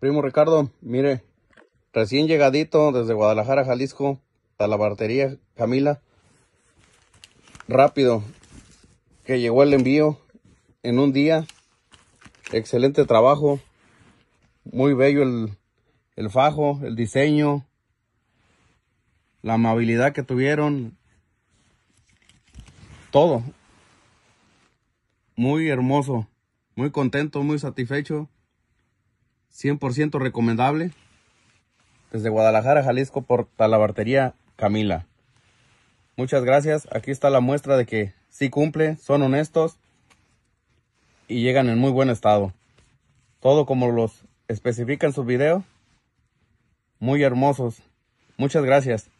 Primo Ricardo, mire, recién llegadito desde Guadalajara, Jalisco, a la bartería Camila. Rápido, que llegó el envío en un día. Excelente trabajo. Muy bello el, el fajo, el diseño, la amabilidad que tuvieron. Todo. Muy hermoso, muy contento, muy satisfecho. 100% recomendable. Desde Guadalajara, Jalisco, por Talabartería Camila. Muchas gracias. Aquí está la muestra de que sí cumple, son honestos y llegan en muy buen estado. Todo como los especifica en su video. Muy hermosos. Muchas gracias.